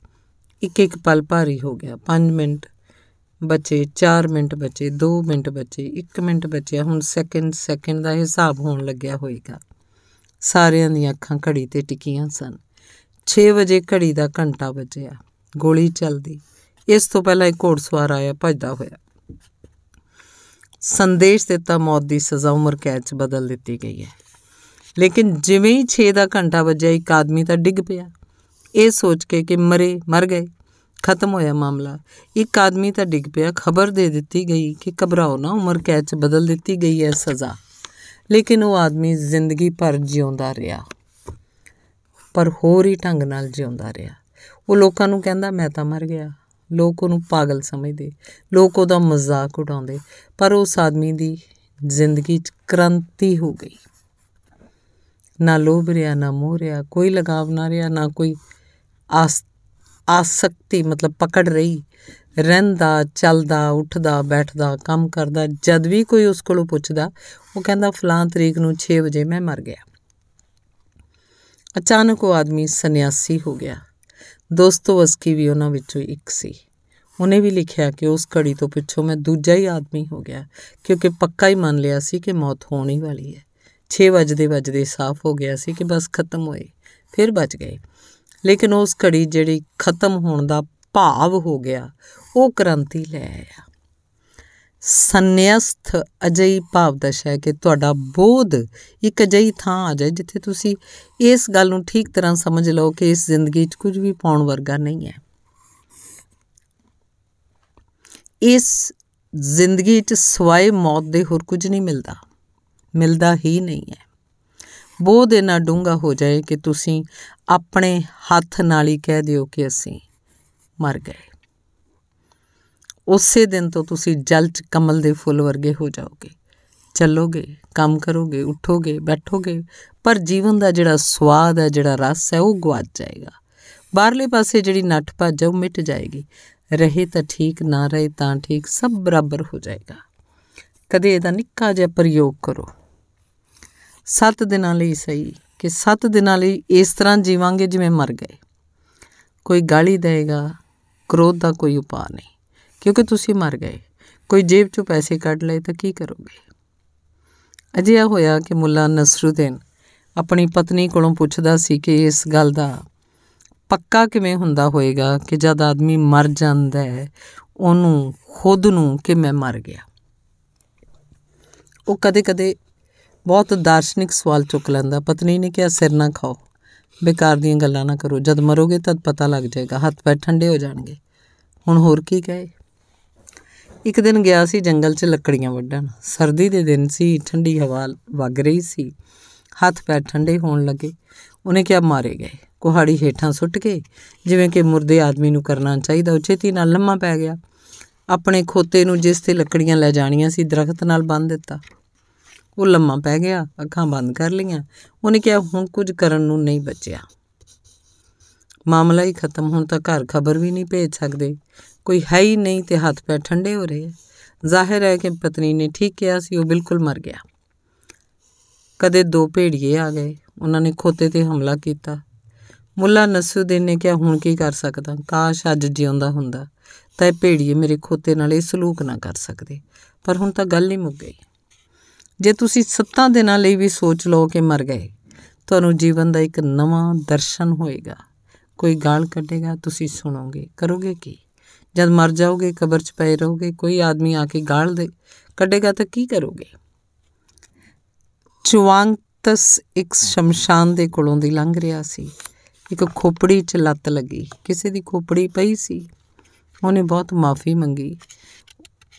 ਇੱਕ ਇੱਕ ਪਲ ਭਾਰੀ ਹੋ ਗਿਆ 5 ਮਿੰਟ ਬਚੇ 4 ਮਿੰਟ ਬਚੇ 2 ਮਿੰਟ ਬਚੇ 1 ਮਿੰਟ ਬਚਿਆ ਹੁਣ ਸੈਕਿੰਡ ਸੈਕਿੰਡ ਦਾ ਹਿਸਾਬ ਹੋਣ ਲੱਗਿਆ ਹੋਏਗਾ ਸਾਰਿਆਂ ਦੀਆਂ ਅੱਖਾਂ ਘੜੀ ਤੇ ਟਿਕੀਆਂ ਸਨ 6 ਵਜੇ ਘੜੀ ਦਾ ਘੰਟਾ ਵੱਜਿਆ ਗੋਲੀ ਚੱਲਦੀ ਇਸ ਤੋਂ ਪਹਿਲਾਂ ਇੱਕ ਘੋੜਸਵਾਰ ਆਇਆ ਭੱਜਦਾ ਹੋਇਆ ਸੰਦੇਸ਼ ਦਿੱਤਾ ਮੌਤ ਦੀ ਸਜ਼ਾ ਉਮਰ ਕੈਦ 'ਚ ਬਦਲ ਦਿੱਤੀ ਗਈ ਹੈ ਲੇਕਿਨ ਜਿਵੇਂ ਹੀ 6 ਦਾ ਘੰਟਾ ਵੱਜਿਆ ਇੱਕ ਆਦਮੀ ਤਾਂ ਡਿੱਗ ਪਿਆ ਇਹ ਸੋਚ ਕੇ ਕਿ ਮਰੇ ਮਰ ਗਏ ਖਤਮ ਹੋਇਆ ਮਾਮਲਾ ਇੱਕ ਆਦਮੀ ਤਾਂ ਡਿੱਗ ਪਿਆ ਖਬਰ ਦੇ ਦਿੱਤੀ ਗਈ ਕਿ ਘਬਰਾਓ ਨਾ ਉਮਰ ਕੈਚ ਬਦਲ ਦਿੱਤੀ ਗਈ ਹੈ ਸਜ਼ਾ ਲੇਕਿਨ ਉਹ ਆਦਮੀ ਜ਼ਿੰਦਗੀ ਭਰ ਜਿਉਂਦਾ ਰਿਹਾ ਪਰ ਹੋਰ ਹੀ ਢੰਗ ਨਾਲ ਜਿਉਂਦਾ ਰਿਹਾ ਉਹ ਲੋਕਾਂ ਨੂੰ ਕਹਿੰਦਾ ਮੈਂ ਤਾਂ ਮਰ ਗਿਆ ਲੋਕ ਉਹਨੂੰ ਪਾਗਲ ਸਮਝਦੇ ਲੋਕ ਉਹਦਾ ਮਜ਼ਾਕ ਉਡਾਉਂਦੇ ਪਰ ਉਸ ਆਦਮੀ ਦੀ ਜ਼ਿੰਦਗੀ 'ਚ ਕ੍ਰਾਂਤੀ ਹੋ ਗਈ ਨਾ ਲੋਭ ਰਿਆ ਨਾ ਮੋਹ ਰਿਆ ਕੋਈ ਲਗਾਵ ਨਾ ਰਿਆ ਨਾ ਕੋਈ ਆਸ ਆਸਕਤੀ ਮਤਲਬ ਪਕੜ ਰਹੀ ਰਹਿੰਦਾ ਚੱਲਦਾ ਉੱਠਦਾ ਬੈਠਦਾ ਕੰਮ ਕਰਦਾ ਜਦ ਵੀ ਕੋਈ ਉਸ ਕੋਲੋਂ ਪੁੱਛਦਾ ਉਹ ਕਹਿੰਦਾ ਫਲਾਂ ਤਰੀਕ ਨੂੰ 6 ਵਜੇ ਮੈਂ ਮਰ ਗਿਆ ਅਚਾਨਕ ਉਹ ਆਦਮੀ ਸੰਨਿਆਸੀ ਹੋ ਗਿਆ ਦੋਸਤੋ ਦੋਸਤੋਵਸਕੀ ਵੀ ਉਹਨਾਂ ਵਿੱਚੋਂ ਇੱਕ ਸੀ ਉਹਨੇ ਵੀ ਲਿਖਿਆ ਕਿ ਉਸ ਘੜੀ ਤੋਂ ਪਿੱਛੋਂ ਮੈਂ ਦੂਜਾ ਹੀ ਆਦਮੀ ਹੋ ਗਿਆ ਕਿਉਂਕਿ ਪੱਕਾ ਹੀ ਮੰਨ ਲਿਆ ਸੀ ਕਿ ਮੌਤ ਹੋਣੀ ਵਾਲੀ ਹੈ 6 ਵਜਦੇ ਵਜਦੇ ਸਾਫ਼ ਹੋ ਗਿਆ ਸੀ ਕਿ ਬਸ ਖਤਮ ਹੋਏ ਫਿਰ ਬਚ ਗਏ ਲੇਕਿਨ ਉਸ ਘੜੀ ਜਿਹੜੀ ਖਤਮ ਹੋਣ ਦਾ ਭਾਵ ਹੋ ਗਿਆ ਉਹ ਕ੍ਰਾਂਤੀ ਲੈ ਆਇਆ ਸੰਨਿਆਸਥ ਅਜਈ ਭਾਵ ਦਸ਼ਾ ਹੈ ਕਿ ਤੁਹਾਡਾ ਬੋਧ ਇੱਕ ਅਜਈ ਥਾਂ ਆ ਜਾਏ ਜਿੱਥੇ ਤੁਸੀਂ ਇਸ ਗੱਲ ਨੂੰ ਠੀਕ ਤਰ੍ਹਾਂ ਸਮਝ ਲਓ ਕਿ ਇਸ ਜ਼ਿੰਦਗੀ 'ਚ ਕੁਝ ਵੀ ਪਾਉਣ ਵਰਗਾ ਨਹੀਂ ਹੈ ਇਸ ਜ਼ਿੰਦਗੀ 'ਚ ਸਵਾਏ ਮੌਤ ਦੇ ਹੋਰ ਕੁਝ ਨਹੀਂ ਮਿਲਦਾ ਮਿਲਦਾ ਹੀ ਨਹੀਂ ਹੈ ਬੋਧ ਇਹਨਾਂ ਡੂੰਗਾ ਹੋ ਜਾਏ ਕਿ ਤੁਸੀਂ ਆਪਣੇ ਹੱਥ ਨਾਲ ਹੀ ਕਹਿ ਦਿਓ ਕਿ ਅਸੀਂ ਮਰ ਗਏ ਉਸੇ ਦਿਨ ਤੋਂ ਤੁਸੀਂ ਜਲ ਚ ਕਮਲ ਦੇ ਫੁੱਲ ਵਰਗੇ ਹੋ ਜਾਓਗੇ ਚੱਲੋਗੇ ਕੰਮ ਕਰੋਗੇ ਉੱਠੋਗੇ ਬੈਠੋਗੇ ਪਰ ਜੀਵਨ ਦਾ ਜਿਹੜਾ ਸਵਾਦ ਹੈ ਜਿਹੜਾ ਰਸ ਹੈ ਉਹ ਗਵਾਚ ਜਾਏਗਾ ਬਾਹਰਲੇ ਪਾਸੇ ਜਿਹੜੀ ਨੱਠ ਭੱਜ ਉਹ ਮਿਟ ਜਾਏਗੀ ਰਹੇ ਤਾਂ ਠੀਕ ਨਾ ਰਹੇ ਤਾਂ ਠੀਕ ਸਭ ਬਰਾਬਰ ਹੋ ਜਾਏਗਾ ਕਦੇ ਇਹਦਾ ਨਿੱਕਾ ਜਿਹਾ ਪ੍ਰਯੋਗ ਕਰੋ 7 ਦਿਨਾਂ ਲਈ ਸਹੀ ਕਿ 7 ਦਿਨਾਂ ਲਈ ਇਸ ਤਰ੍ਹਾਂ ਜੀਵਾਂਗੇ ਜਿਵੇਂ ਮਰ ਗਏ ਕੋਈ ਗਾਲੀ ਦੇਗਾ ਕ੍ਰੋਧ ਦਾ ਕੋਈ ਉਪਾਅ ਨਹੀਂ ਕਿਉਂਕਿ ਤੁਸੀਂ ਮਰ ਗਏ ਕੋਈ ਜੇਬ ਚੋਂ ਪੈਸੇ ਕੱਢ ਲਏ ਤਾਂ ਕੀ ਕਰੋਗੇ ਅਜਿਹਾ ਹੋਇਆ ਕਿ ਮੁੱਲਾ ਨਸਰੂਦੀਨ ਆਪਣੀ ਪਤਨੀ ਕੋਲੋਂ ਪੁੱਛਦਾ ਸੀ ਕਿ ਇਸ ਗੱਲ ਦਾ ਪੱਕਾ ਕਿਵੇਂ ਹੁੰਦਾ ਹੋਏਗਾ ਕਿ ਜਦ ਆਦਮੀ ਮਰ ਜਾਂਦਾ ਹੈ ਉਹਨੂੰ ਖੁਦ ਨੂੰ ਕਿ ਮੈਂ ਮਰ ਗਿਆ ਉਹ ਕਦੇ-ਕਦੇ ਬਹੁਤ ਦਾਰਸ਼ਨਿਕ ਸਵਾਲ ਚੁੱਕ ਲੈਂਦਾ ਪਤਨੀ ਨੇ ਕਿਹਾ ਸਿਰ ਨਾ ਖਾਓ ਬੇਕਾਰ ਦੀਆਂ ਗੱਲਾਂ ਨਾ ਕਰੋ ਜਦ ਮਰੋਗੇ ਤਦ ਪਤਾ ਲੱਗ ਜਾਏਗਾ ਹੱਥ ਪੈਰ ਠੰਡੇ ਹੋ ਜਾਣਗੇ ਹੁਣ ਹੋਰ ਕੀ ਕਹੇ ਇੱਕ ਦਿਨ ਗਿਆ ਸੀ ਜੰਗਲ 'ਚ ਲੱਕੜੀਆਂ ਵੱਢਣ ਸਰਦੀ ਦੇ ਦਿਨ ਸੀ ਠੰਡੀ ਹਵਾ ਵਗ ਰਹੀ ਸੀ ਹੱਥ ਪੈਰ ਠੰਡੇ ਹੋਣ ਲੱਗੇ ਉਹਨੇ ਕਿਹਾ ਮਾਰੇ ਗਏ ਕੁਹਾੜੀ ਹੇਠਾਂ ਸੁੱਟ ਕੇ ਜਿਵੇਂ ਕਿ ਮੁਰਦੇ ਆਦਮੀ ਨੂੰ ਕਰਨਾ ਚਾਹੀਦਾ ਉਚੇਤੀ ਨਾਲ ਲੰਮਾ ਪੈ ਗਿਆ ਆਪਣੇ ਖੋਤੇ ਨੂੰ ਜਿਸ ਤੇ ਲੱਕੜੀਆਂ ਲੈ ਜਾਣੀਆਂ ਸੀ ਦਰਖਤ ਨਾਲ ਬੰਨ੍ਹ ਦਿੱਤਾ ਉਹ ਲੰਮਾ ਪੈ ਗਿਆ ਅੱਖਾਂ ਬੰਦ ਕਰ ਲਈਆਂ ਉਹਨੇ ਕਿਹਾ ਹੁਣ ਕੁਝ ਕਰਨ ਨੂੰ ਨਹੀਂ ਬਚਿਆ ਮਾਮਲਾ ਹੀ ਖਤਮ ਹੁਣ ਤਾਂ ਘਰ ਖਬਰ ਵੀ ਨਹੀਂ ਭੇਜ ਸਕਦੇ ਕੋਈ ਹੈ ਹੀ ਨਹੀਂ ਤੇ ਹੱਥ ਪੈ ਠੰਡੇ ਹੋ ਰਹੇ ਜ਼ਾਹਿਰ ਹੈ ਕਿ ਪਤਨੀ ਨੇ ਠੀਕ ਕਿਹਾ ਸੀ ਉਹ ਬਿਲਕੁਲ ਮਰ ਗਿਆ ਕਦੇ ਦੋ ਭੇੜੀਏ ਆ ਗਏ ਉਹਨਾਂ ਨੇ ਖੋਤੇ ਤੇ ਹਮਲਾ ਕੀਤਾ ਮੁੱਲਾ ਨਸੂਦੀਨ ਨੇ ਕਿਹਾ ਹੁਣ ਕੀ ਕਰ ਸਕਦਾ ਕਾਸ਼ ਅੱਜ ਜਿਉਂਦਾ ਹੁੰਦਾ ਤਾਂ ਇਹ ਭੇੜੀਏ ਮੇਰੇ ਖੋਤੇ ਨਾਲ ਇਹ ਸਲੂਕ ਨਾ ਕਰ ਸਕਦੇ ਪਰ ਹੁਣ ਤਾਂ ਗੱਲ ਹੀ ਮੁੱਕ ਗਈ ਜੇ ਤੁਸੀਂ ਸੱਤਾਂ ਦਿਨਾਂ ਲਈ ਵੀ ਸੋਚ ਲਓ ਕਿ ਮਰ ਗਏ ਤੁਹਾਨੂੰ ਜੀਵਨ ਦਾ ਇੱਕ ਨਵਾਂ ਦਰਸ਼ਨ ਹੋਏਗਾ ਕੋਈ ਗਾਲ ਕੱਢੇਗਾ ਤੁਸੀਂ ਸੁਣੋਗੇ ਕਰੋਗੇ ਕੀ ਜਦ ਮਰ ਜਾਓਗੇ ਕਬਰ 'ਚ ਪਏ ਰਹੋਗੇ ਕੋਈ ਆਦਮੀ ਆ ਕੇ ਗਾਲ ਦੇ ਕੱਢੇਗਾ ਤਾਂ ਕੀ ਕਰੋਗੇ ਤਸ ਇੱਕ ਸ਼ਮਸ਼ਾਨ ਦੇ ਕੋਲੋਂ ਦੀ ਲੰਘ ਰਿਹਾ ਸੀ ਇੱਕ ਖੋਪੜੀ 'ਚ ਲੱਤ ਲੱਗੀ ਕਿਸੇ ਦੀ ਖੋਪੜੀ ਪਈ ਸੀ ਉਹਨੇ ਬਹੁਤ ਮਾਫੀ ਮੰਗੀ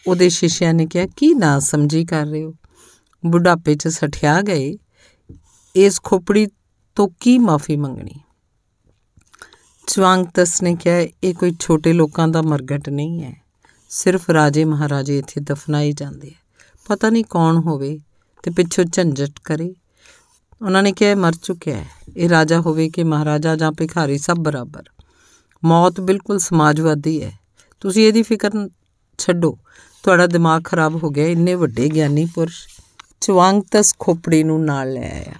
ਉਹਦੇ ਸ਼ਿਸ਼ਿਆਂ ਨੇ ਕਿਹਾ ਕੀ ਨਾ ਸਮਝੀ ਕਰ ਰਹੇ ਹੋ ਬੁਢਾਪੇ 'ਚ ਸਠਿਆ ਗਏ ਇਸ ਖੋਪੜੀ ਤੋਂ ਕੀ ਮਾਫੀ ਮੰਗਣੀ ਚਵਾਂਗ ਤਸ ਨੇ ਕਿਹਾ ਇਹ ਕੋਈ ਛੋਟੇ ਲੋਕਾਂ ਦਾ ਮਰਗਟ ਨਹੀਂ ਹੈ ਸਿਰਫ ਰਾਜੇ ਮਹਾਰਾਜੇ ਇੱਥੇ ਦਫਨਾਏ ਜਾਂਦੇ ਆ ਪਤਾ ਨਹੀਂ ਕੌਣ ਹੋਵੇ ਤੇ ਪਿੱਛੋਂ ਝੰਜਟ ਕਰੇ ਉਹਨਾਂ ਨੇ ਕਿਹਾ ਮਰ ਚੁੱਕਿਆ ਹੈ ਇਹ ਰਾਜਾ ਹੋਵੇ ਕਿ ਮਹਾਰਾਜਾ ਜਾਂ ਭਿਖਾਰੀ ਸਭ ਬਰਾਬਰ ਮੌਤ ਬਿਲਕੁਲ ਸਮਾਜਵਾਦੀ ਹੈ ਤੁਸੀਂ ਇਹਦੀ ਫਿਕਰ ਛੱਡੋ ਤੁਹਾਡਾ ਦਿਮਾਗ ਖਰਾਬ ਹੋ ਗਿਆ ਇੰਨੇ ਵੱਡੇ ਗਿਆਨੀ ਪੁਰਸ਼ ਚਵੰਗਤਸ ਖੋਪੜੀ ਨੂੰ ਨਾਲ ਲੈ ਆਇਆ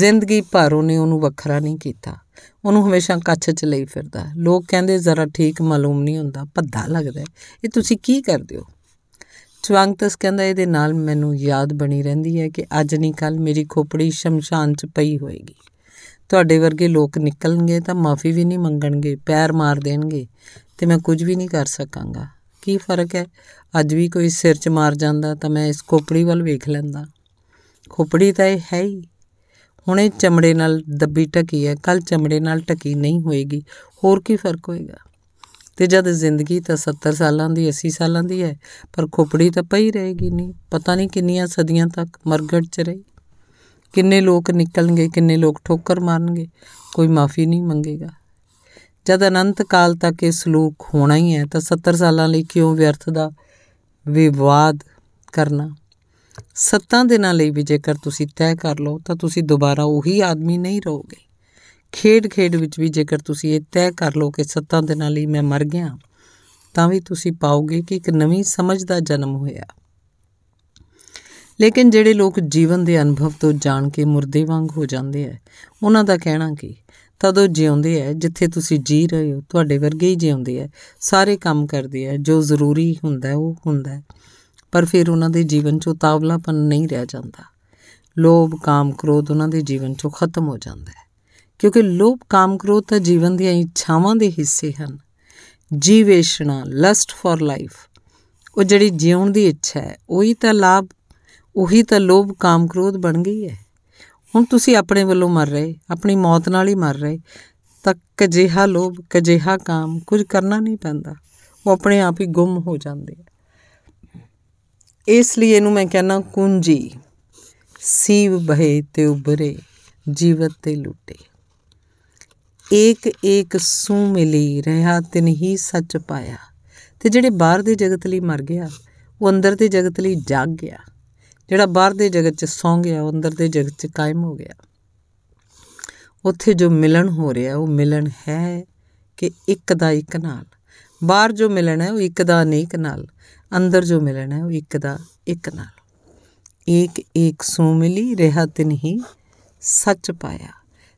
ਜ਼ਿੰਦਗੀ ਭਰ ਉਹਨੇ ਉਹਨੂੰ ਵੱਖਰਾ ਨਹੀਂ ਕੀਤਾ ਉਹਨੂੰ ਹਮੇਸ਼ਾ ਕੱਛ 'ਚ ਲਈ ਫਿਰਦਾ ਲੋਕ ਕਹਿੰਦੇ ਜ਼ਰਾ ਠੀਕ ਮਾਲੂਮ ਨਹੀਂ ਹੁੰਦਾ ਭੱਦਾ ਲੱਗਦਾ ਇਹ ਤੁਸੀਂ ਕੀ ਕਰਦੇ ਹੋ ਚਵੰਗਤਸ ਕਹਿੰਦਾ ਇਹਦੇ ਨਾਲ ਮੈਨੂੰ ਯਾਦ ਬਣੀ ਰਹਿੰਦੀ ਹੈ ਕਿ ਅੱਜ ਨਹੀਂ ਕੱਲ ਮੇਰੀ ਖੋਪੜੀ ਸ਼ਮਸ਼ਾਨ 'ਚ ਪਈ ਹੋਏਗੀ ਤੁਹਾਡੇ ਵਰਗੇ ਲੋਕ ਨਿਕਲਣਗੇ ਤਾਂ ਮਾਫੀ ਵੀ ਨਹੀਂ ਮੰਗਣਗੇ ਪੈਰ ਮਾਰ ਦੇਣਗੇ ਤੇ ਮੈਂ ਕੁਝ ਵੀ ਨਹੀਂ ਕਰ ਸਕਾਂਗਾ ਕੀ ਫਰਕ ਹੈ ਅੱਜ ਵੀ ਕੋਈ ਸਿਰ 'ਚ ਮਾਰ ਜਾਂਦਾ ਤਾਂ ਮੈਂ ਇਸ ਖੋਪੜੀ ਵੱਲ ਵੇਖ ਲੈਂਦਾ ਖੋਪੜੀ ਤਾਂ ਇਹ ਹੈ ਹੀ ਹੁਣ ਇਹ ਚਮੜੇ ਨਾਲ ਦੱਬੀ ਟਕੀ ਹੈ ਕੱਲ ਚਮੜੇ ਨਾਲ ਟਕੀ ਨਹੀਂ ਹੋਏਗੀ ਹੋਰ ਕੀ ਫਰਕ ਹੋਏਗਾ ਤੇ ਜਦ ਜ਼ਿੰਦਗੀ ਤਾਂ 70 ਸਾਲਾਂ ਦੀ 80 ਸਾਲਾਂ ਦੀ ਹੈ ਪਰ ਖੋਪੜੀ ਤਾਂ ਪਈ ਰਹੇਗੀ ਨਹੀਂ ਪਤਾ ਨਹੀਂ ਕਿੰਨੀਆਂ ਸਦੀਆਂ ਤੱਕ ਮਰਗੜ 'ਚ ਰਹੀ ਕਿੰਨੇ ਲੋਕ ਨਿਕਲਣਗੇ ਕਿੰਨੇ ਲੋਕ ਠੋਕਰ ਮਾਰਨਗੇ ਕੋਈ ਮਾਫੀ ਨਹੀਂ ਮੰਗੇਗਾ ਜਦ ਅਨੰਤ ਕਾਲ ਤੱਕ ਇਹ ਸਲੂਕ ਹੋਣਾ ਹੀ ਹੈ ਤਾਂ 70 ਸਾਲਾਂ ਲਈ ਕਿਉਂ ਵਿਅਰਥ ਦਾ ਵਿਵਾਦ ਕਰਨਾ ਸੱਤਾਂ ਦਿਨਾਂ ਲਈ ਵੀ ਜੇਕਰ ਤੁਸੀਂ ਤੈਅ ਕਰ ਲਓ ਤਾਂ ਤੁਸੀਂ ਦੁਬਾਰਾ ਉਹੀ ਆਦਮੀ ਨਹੀਂ ਰਹੋਗੇ ਖੇਡ ਖੇਡ ਵਿੱਚ ਵੀ ਜੇਕਰ ਤੁਸੀਂ ਇਹ ਤੈਅ ਕਰ ਲਓ ਕਿ ਸੱਤਾਂ ਦਿਨਾਂ ਲਈ ਮੈਂ ਮਰ ਗਿਆ ਤਾਂ ਵੀ ਤੁਸੀਂ ਪਾਓਗੇ ਕਿ ਇੱਕ ਨਵੀਂ ਸਮਝ ਦਾ ਜਨਮ ਹੋਇਆ ਲੇਕਿਨ ਜਿਹੜੇ ਲੋਕ ਜੀਵਨ ਦੇ ਅਨੁਭਵ ਤੋਂ ਜਾਣ ਕੇ ਮੁਰਦੇ ਵਾਂਗ ਹੋ ਜਾਂਦੇ ਆ ਉਹਨਾਂ ਦਾ ਕਹਿਣਾ ਕਿ ਉਹ ਜਿਉਂਦੇ ਐ ਜਿੱਥੇ ਤੁਸੀਂ ਜੀ ਰਹੇ ਹੋ ਤੁਹਾਡੇ ਵਰਗੇ ਹੀ ਜਿਉਂਦੇ ਐ ਸਾਰੇ ਕੰਮ ਕਰਦੇ ਐ ਜੋ ਜ਼ਰੂਰੀ ਹੁੰਦਾ ਉਹ ਹੁੰਦਾ ਪਰ ਫਿਰ ਉਹਨਾਂ ਦੇ ਜੀਵਨ 'ਚੋਂ ਤਾਵਲਾਪਨ ਨਹੀਂ ਰਹਿ ਜਾਂਦਾ ਲੋਭ ਕਾਮ ਕ੍ਰੋਧ ਉਹਨਾਂ ਦੇ ਜੀਵਨ 'ਚੋਂ ਖਤਮ ਹੋ ਜਾਂਦਾ ਹੈ ਕਿਉਂਕਿ ਲੋਭ ਕਾਮ ਕ੍ਰੋਧ ਤਾਂ ਜੀਵਨ ਦੀਆਂ ਇੱਛਾਵਾਂ ਦੇ ਹਿੱਸੇ ਹਨ ਜੀਵੇਸ਼ਣਾ ਲਸਟ ਫॉर ਲਾਈਫ ਉਹ ਜਿਹੜੀ ਜਿਉਣ ਦੀ ਇੱਛਾ ਹੈ ਉਹੀ ਤਾਂ ਲਾਭ ਉਹੀ ਤਾਂ ਲੋਭ ਕਾਮ ਕ੍ਰੋਧ ਬਣ ਗਈ ਹੈ ਹੁਣ ਤੁਸੀਂ ਆਪਣੇ ਵੱਲੋਂ ਮਰ ਰਹੇ ਆਪਣੀ ਮੌਤ ਨਾਲ ਹੀ ਮਰ ਰਹੇ ਤਾਂ ਕਜੇਹਾ ਲੋਭ ਕਜੇਹਾ ਕਾਮ ਕੁਝ ਕਰਨਾ ਨਹੀਂ ਪੈਂਦਾ ਉਹ ਆਪਣੇ ਆਪ ਹੀ ਗੁੰਮ ਹੋ ਜਾਂਦੇ ਇਸ ਲਈ ਇਹਨੂੰ ਮੈਂ ਕਹਿੰਨਾ ਕੁੰਜੀ ਸੀਵ ਬਹੇ ਤੇ ਉਭਰੇ ਜੀਵਤ ਤੇ ਲੁੱਟੇ ਇੱਕ ਇੱਕ ਸੂ ਮਿਲੀ ਰਹਾ ਤਿਨ ਹੀ ਸੱਚ ਪਾਇਆ ਤੇ ਜਿਹੜੇ ਬਾਹਰ ਦੇ ਜਗਤ ਲਈ ਮਰ ਗਿਆ ਉਹ ਅੰਦਰ ਦੇ ਜਗਤ ਲਈ ਜਾਗ ਗਿਆ ਜਿਹੜਾ ਬਾਹਰ ਦੇ ਜਗਤ 'ਚ ਸੌਂ ਗਿਆ ਉਹ ਅੰਦਰ ਦੇ ਜਗਤ 'ਚ ਕਾਇਮ ਹੋ ਗਿਆ ਉੱਥੇ ਜੋ ਮਿਲਣ ਹੋ ਰਿਹਾ ਉਹ ਮਿਲਣ ਹੈ ਕਿ ਇੱਕ ਦਾ ਇੱਕ ਨਾਲ ਬਾਹਰ ਜੋ ਮਿਲਣ ਹੈ ਉਹ ਇੱਕ ਦਾ ਅਨੇਕ ਨਾਲ ਅੰਦਰ ਜੋ ਮਿਲਣ ਹੈ ਉਹ ਇੱਕ ਦਾ ਇੱਕ ਨਾਲ ਇੱਕ ਇੱਕ ਸੋ ਮਿਲੀ ਰਹਾ ਤਿਨ ਹੀ ਸੱਚ ਪਾਇਆ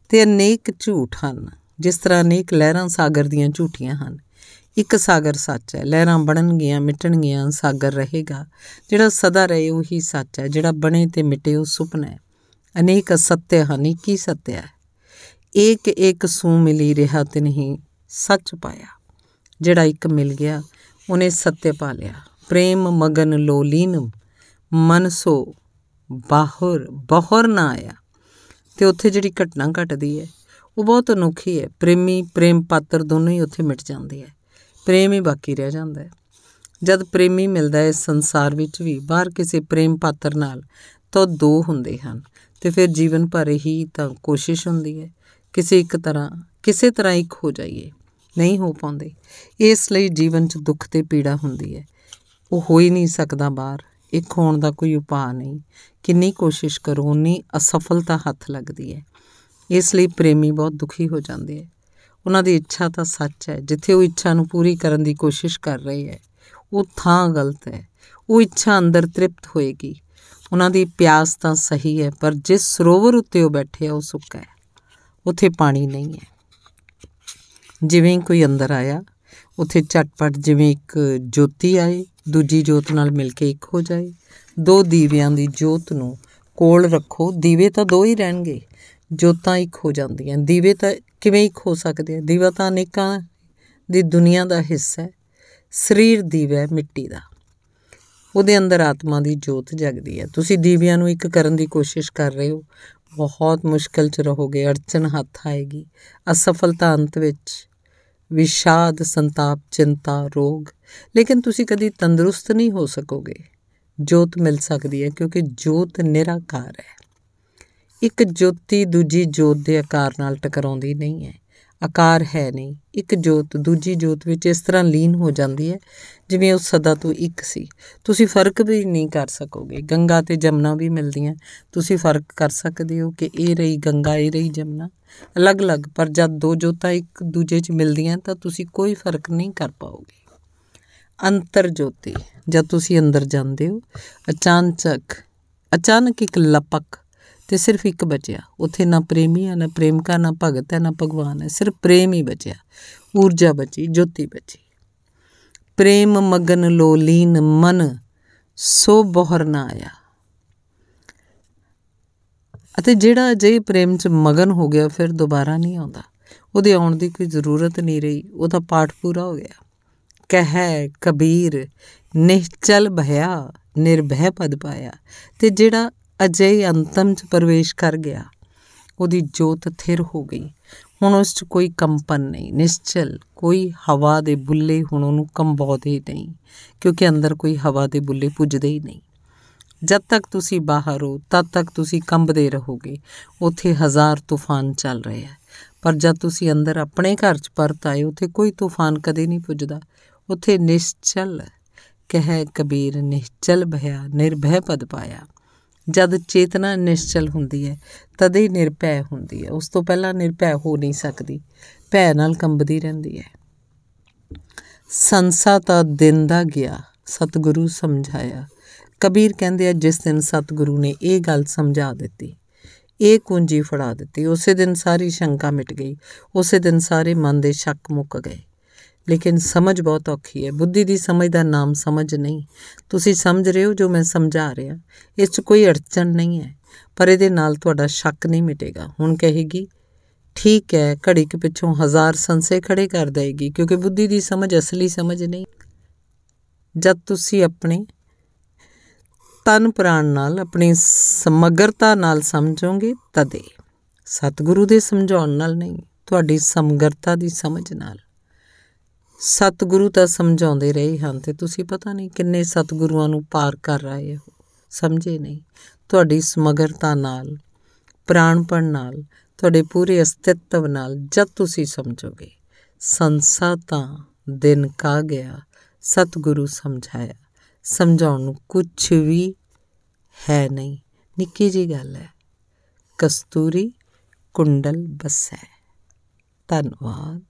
ਤੇ ਅਨੇਕ ਝੂਠ ਹਨ ਜਿਸ ਤਰ੍ਹਾਂ ਅਨੇਕ ਲਹਿਰਾਂ ਸਾਗਰ ਦੀਆਂ ਝੂਠੀਆਂ ਹਨ ਇੱਕ ਸਾਗਰ ਸੱਚ ਹੈ ਲਹਿਰਾਂ ਬਣਨਗੀਆਂ ਮਿਟਣਗੀਆਂ ਸਾਗਰ ਰਹੇਗਾ ਜਿਹੜਾ ਸਦਾ ਰਹੇ ਉਹੀ ਸੱਚ ਹੈ ਜਿਹੜਾ ਬਣੇ ਤੇ ਮਿਟੇ ਉਹ ਸੁਪਨਾ ਹੈ ਅਨੇਕ ਸੱਤ ਹਨ ਕੀ ਸੱਤ ਹੈ ਇੱਕ ਇੱਕ ਸੂ ਮਿਲੀ ਰਿਹਾ ਤੇ ਨਹੀਂ ਸੱਚ ਪਾਇਆ ਜਿਹੜਾ ਇੱਕ ਮਿਲ ਗਿਆ ਉਹਨੇ ਸੱਤੇ ਪਾ ਲਿਆ ਪ੍ਰੇਮ ਮਗਨ ਲੋਲੀਨ ਮਨ ਸੋ ਬਾਹਰ ਬਾਹਰ ਨਾ ਆਇਆ ਤੇ ਉੱਥੇ ਜਿਹੜੀ ਘਟਨਾ ਘਟਦੀ ਹੈ ਉਹ ਬਹੁਤ ਅਨੋਖੀ ਹੈ ਪ੍ਰੇਮੀ ਪ੍ਰੇਮ ਪਾਤਰ ਦੋਨੋਂ ਹੀ ਉੱਥੇ ਮਿਟ ਜਾਂਦੇ ਆ ਪ੍ਰੇਮ ਹੀ ਬਾਕੀ ਰਹਿ ਜਾਂਦਾ ਹੈ ਜਦ ਪ੍ਰੇਮੀ ਮਿਲਦਾ ਹੈ ਸੰਸਾਰ ਵਿੱਚ ਵੀ ਬਾਹਰ ਕਿਸੇ ਪ੍ਰੇਮ ਪਾਤਰ ਨਾਲ ਤਾਂ ਦੋ ਹੁੰਦੇ ਹਨ ਤੇ ਫਿਰ ਜੀਵਨ ਭਰ ਹੀ ਤਾਂ ਕੋਸ਼ਿਸ਼ ਹੁੰਦੀ ਹੈ ਕਿਸੇ ਇੱਕ ਤਰ੍ਹਾਂ ਕਿਸੇ ਤਰ੍ਹਾਂ ਇੱਕ ਹੋ ਜਾਈਏ ਨਹੀਂ ਹੋ ਪਾਉਂਦੇ ਇਸ ਲਈ ਜੀਵਨ 'ਚ ਦੁੱਖ ਤੇ ਪੀੜਾ ਹੁੰਦੀ ਹੈ ਉਹ ਹੋ ਹੀ ਨਹੀਂ ਸਕਦਾ ਬਾਹਰ ਇੱਕ ਹੋਣ ਦਾ ਕੋਈ ਉਪਾਅ ਨਹੀਂ ਕਿੰਨੀ ਕੋਸ਼ਿਸ਼ ਕਰੋ ਉਨੀ ਅਸਫਲਤਾ ਹੱਥ ਲੱਗਦੀ ਹੈ ਇਸ ਲਈ ਪ੍ਰੇਮੀ ਬਹੁਤ ਦੁਖੀ ਹੋ ਜਾਂਦੇ ਹੈ ਉਹਨਾਂ ਦੀ ਇੱਛਾ ਤਾਂ ਸੱਚ ਹੈ ਜਿੱਥੇ ਉਹ ਇੱਛਾ ਨੂੰ ਪੂਰੀ ਕਰਨ ਦੀ ਕੋਸ਼ਿਸ਼ ਕਰ ਰਹੀ ਹੈ ਉਹ ਥਾਂ ਗਲਤ ਹੈ ਉਹ ਇੱਛਾ ਅੰਦਰ ਤ੍ਰਿਪਤ ਹੋਏਗੀ ਉਹਨਾਂ ਦੀ ਪਿਆਸ ਤਾਂ ਸਹੀ ਹੈ ਪਰ ਜਿਸ ਸਰੋਵਰ ਉੱਤੇ ਉਹ ਬੈਠੇ ਆ ਉਹ ਸੁੱਕਾ ਹੈ ਉੱਥੇ ਪਾਣੀ ਨਹੀਂ ਹੈ ਜਿਵੇਂ ਕੋਈ ਅੰਦਰ ਆਇਆ ਉੱਥੇ ਝਟਪਟ ਜਿਵੇਂ ਇੱਕ ਜੋਤੀ ਆਏ ਦੂਜੀ ਜੋਤ ਨਾਲ ਮਿਲ ਕੇ ਇੱਕ ਹੋ ਜਾਏ ਦੋ ਦੀਵਿਆਂ ਦੀ ਜੋਤ ਨੂੰ ਕੋਲ ਰੱਖੋ ਦੀਵੇ ਤਾਂ ਦੋ ਹੀ ਰਹਿਣਗੇ ਜੋਤਾਂ ਇੱਕ ਹੋ ਜਾਂਦੀਆਂ ਦੀਵੇ ਤਾਂ ਕਿਵੇਂ ਹੀ ਖੋ ਸਕਦੇ ਆ ਦੀਵਾ ਤਾਂ ਅਨੇਕਾਂ ਦੀ ਦੁਨੀਆ ਦਾ ਹਿੱਸਾ ਹੈ ਸਰੀਰ ਦੀਵਾ ਹੈ ਮਿੱਟੀ ਦਾ ਉਹਦੇ ਅੰਦਰ ਆਤਮਾ ਦੀ ਜੋਤ ਜਗਦੀ ਹੈ ਤੁਸੀਂ ਦੀਵਿਆਂ ਨੂੰ ਇੱਕ ਕਰਨ ਦੀ ਕੋਸ਼ਿਸ਼ ਕਰ ਰਹੇ ਹੋ ਬਹੁਤ ਮੁਸ਼ਕਲ 'ਚ ਰਹੋਗੇ ਅੜਚਨ ਹੱਥ ਆਏਗੀ ਅਸਫਲਤਾ ਅੰਤ ਵਿੱਚ ਵਿਸ਼ਾਦ ਸੰਤਾਪ ਚਿੰਤਾ ਰੋਗ ਲੇਕਿਨ ਤੁਸੀਂ ਕਦੀ ਤੰਦਰੁਸਤ ਨਹੀਂ ਹੋ ਸਕੋਗੇ ਜੋਤ ਮਿਲ ਸਕਦੀ ਹੈ ਕਿਉਂਕਿ ਜੋਤ ਨਿਰਾਕਾਰ ਹੈ ਇੱਕ ਜੋਤੀ ਦੂਜੀ ਜੋਤ ਦੇ ਆਕਾਰ ਨਾਲ ਟਕਰਾਉਂਦੀ ਨਹੀਂ ਹੈ ਆਕਾਰ ਹੈ ਨਹੀਂ ਇੱਕ ਜੋਤ ਦੂਜੀ ਜੋਤ ਵਿੱਚ ਇਸ ਤਰ੍ਹਾਂ ਲੀਨ ਹੋ ਜਾਂਦੀ ਹੈ ਜਿਵੇਂ ਉਹ ਸਦਾ ਤੋਂ ਇੱਕ ਸੀ ਤੁਸੀਂ ਫਰਕ ਵੀ ਨਹੀਂ ਕਰ ਸਕੋਗੇ ਗੰਗਾ ਤੇ ਜਮਨਾ ਵੀ ਮਿਲਦੀਆਂ ਤੁਸੀਂ ਫਰਕ ਕਰ ਸਕਦੇ ਹੋ ਕਿ ਇਹ ਰਹੀ ਗੰਗਾ ਇਹ ਰਹੀ ਜਮਨਾ ਅਲੱਗ-ਅਲੱਗ ਪਰ ਜਦ ਦੋ ਜੋਤਾਂ ਇੱਕ ਦੂਜੇ 'ਚ ਮਿਲਦੀਆਂ ਤਾਂ ਤੁਸੀਂ ਕੋਈ ਫਰਕ ਨਹੀਂ ਕਰ ਪਾਓਗੇ ਅੰਤਰ ਜੋਤੀ ਜਦ ਤੁਸੀਂ ਅੰਦਰ ਜਾਂਦੇ ਹੋ ਅਚਾਨਕ ਅਚਾਨਕ ਇੱਕ ਲਪਕ ਤੇ ਸਿਰਫ ਇੱਕ ਬਚਿਆ ਉੱਥੇ ਨਾ ਪ੍ਰੇਮੀ ਆ ਨਾ ਪ੍ਰੇਮਿਕਾ ਨਾ ਭਗਤ ਹੈ ਨਾ ਭਗਵਾਨ ਹੈ ਸਿਰਫ ਪ੍ਰੇਮ ਹੀ ਬਚਿਆ ਊਰਜਾ ਬਚੀ ਜੋਤੀ ਬਚੀ ਪ੍ਰੇਮ ਮਗਨ ਲੋਲੀਨ ਮਨ ਸੋ ਬਹਰ ਨਾ ਆਇਆ ਅਤੇ ਜਿਹੜਾ ਜੇ ਪ੍ਰੇਮ 'ਚ ਮਗਨ ਹੋ ਗਿਆ ਫਿਰ ਦੁਬਾਰਾ ਨਹੀਂ ਆਉਂਦਾ ਉਹਦੇ ਆਉਣ ਦੀ ਕੋਈ ਜ਼ਰੂਰਤ ਨਹੀਂ ਰਹੀ ਉਹਦਾ ਪਾਠ ਪੂਰਾ ਹੋ ਗਿਆ ਕਹੈ ਕਬੀਰ ਨਿਹਚਲ ਭਇਆ ਨਿਰਭੈ ਪਦ ਪਾਇਆ ਤੇ ਜਿਹੜਾ ਅਜੇ ਅੰਤਮ 'ਚ ਪ੍ਰਵੇਸ਼ ਕਰ ਗਿਆ ਉਹਦੀ ਜੋਤ ਥਿਰ ਹੋ ਗਈ ਹੁਣ ਉਸ 'ਚ ਕੋਈ ਕੰਪਨ ਨਹੀਂ ਨਿਸ਼ਚਲ ਕੋਈ ਹਵਾ ਦੇ ਬੁੱਲੇ ਹੁਣ ਉਹਨੂੰ ਕੰਬਾਉਦੇ ਨਹੀਂ ਕਿਉਂਕਿ ਅੰਦਰ ਕੋਈ ਹਵਾ ਦੇ ਬੁੱਲੇ ਪੁੱਜਦੇ ਹੀ ਨਹੀਂ ਜਦ ਤੱਕ ਤੁਸੀਂ ਬਾਹਰ ਹੋ ਤਦ ਤੱਕ ਤੁਸੀਂ ਕੰਬਦੇ ਰਹੋਗੇ ਉੱਥੇ ਹਜ਼ਾਰ ਤੂਫਾਨ ਚੱਲ ਰਹੇ ਆ ਪਰ ਜਦ ਤੁਸੀਂ ਅੰਦਰ ਆਪਣੇ ਘਰ 'ਚ ਪਰਤ ਆਏ ਉੱਥੇ ਕੋਈ ਤੂਫਾਨ ਕਦੇ ਨਹੀਂ ਪੁੱਜਦਾ ਉੱਥੇ ਨਿਸ਼ਚਲ ਕਹੇ ਕਬੀਰ ਨਿਸ਼ਚਲ ਭਇਆ ਨਿਰਭੈ ਪਦ ਪਾਇਆ ਜਦ ਚੇਤਨਾ ਨਿਸ਼ਚਲ ਹੁੰਦੀ ਹੈ ਤਦੇ ਹੀ ਨਿਰਭੈ ਹੁੰਦੀ ਹੈ ਉਸ ਤੋਂ ਪਹਿਲਾਂ ਨਿਰਭੈ ਹੋ ਨਹੀਂ ਸਕਦੀ ਭੈ ਨਾਲ ਕੰਬਦੀ ਰਹਿੰਦੀ ਹੈ ਸੰਸਾ ਤਾਂ ਦਿਨ ਦਾ ਗਿਆ ਸਤਿਗੁਰੂ ਸਮਝਾਇਆ ਕਬੀਰ ਕਹਿੰਦੇ ਆ ਜਿਸ ਦਿਨ ਸਤਿਗੁਰੂ ਨੇ ਇਹ ਗੱਲ ਸਮਝਾ ਦਿੱਤੀ ਇਹ ਕੁੰਜੀ ਫੜਾ ਦਿੱਤੀ ਉਸੇ ਦਿਨ ਸਾਰੀ ਸ਼ੰਕਾ ਮਿਟ ਗਈ ਉਸੇ ਦਿਨ ਸਾਰੇ ਮਨ ਦੇ ਸ਼ੱਕ ਮੁੱਕ ਗਏ ਲੇਕਿਨ ਸਮਝ ਬਹੁਤ ਔਖੀ ਹੈ ਬੁੱਧੀ ਦੀ ਸਮਝ ਦਾ ਨਾਮ ਸਮਝ ਨਹੀਂ ਤੁਸੀਂ ਸਮਝ ਰਹੇ ਹੋ ਜੋ ਮੈਂ ਸਮਝਾ ਰਿਹਾ ਇਸ 'ਚ ਕੋਈ ਅੜਚਣ ਨਹੀਂ ਹੈ ਪਰ ਇਹਦੇ ਨਾਲ ਤੁਹਾਡਾ ਸ਼ੱਕ ਨਹੀਂ ਮਿਟੇਗਾ ਹੁਣ ਕਹੇਗੀ ਠੀਕ ਹੈ ਘੜੀ ਕੇ ਪਿੱਛੋਂ ਹਜ਼ਾਰ ਸੰਸੇ ਖੜੇ ਕਰ ਦੇਗੀ ਕਿਉਂਕਿ ਬੁੱਧੀ ਦੀ ਸਮਝ ਅਸਲੀ ਸਮਝ ਨਹੀਂ ਜਦ ਤੁਸੀਂ ਆਪਣੇ ਤਨ ਪ੍ਰਾਣ ਨਾਲ ਆਪਣੀ ਸਮਗਰਤਾ ਨਾਲ ਸਮਝੋਗੇ ਤਦੇ ਸਤਿਗੁਰੂ ਦੇ ਸਮਝਾਉਣ ਨਾਲ ਨਹੀਂ ਤੁਹਾਡੀ ਸਮਗਰਤਾ ਦੀ ਸਮਝ ਨਾਲ ਸਤਿਗੁਰੂ ਤਾਂ ਸਮਝਾਉਂਦੇ ਰਹੇ ਹਨ ਤੇ ਤੁਸੀਂ ਪਤਾ ਨਹੀਂ ਕਿੰਨੇ ਸਤਿਗੁਰੂਆਂ ਨੂੰ ਪਾਰ ਕਰ ਰਹੇ ਹੋ ਸਮਝੇ ਨਹੀਂ ਤੁਹਾਡੀ ਸਮਗਰਤਾ ਨਾਲ ਪ੍ਰਾਣਪਣ ਨਾਲ ਤੁਹਾਡੇ ਪੂਰੇ ਅਸਤਿਤਵ ਨਾਲ ਜਦ ਤੁਸੀਂ ਸਮਝੋਗੇ ਸੰਸਾ ਤਾਂ ਦਿਨ ਕਾ ਗਿਆ ਸਤਿਗੁਰੂ ਸਮਝਾਇਆ ਸਮਝਾਉਣ ਨੂੰ ਕੁਝ ਵੀ ਹੈ ਨਹੀਂ ਨਿੱਕੀ ਜੀ ਗੱਲ ਹੈ ਕਸਤੂਰੀ ਕੁੰਡਲ ਬਸੈ ਧੰਨਵਾਦ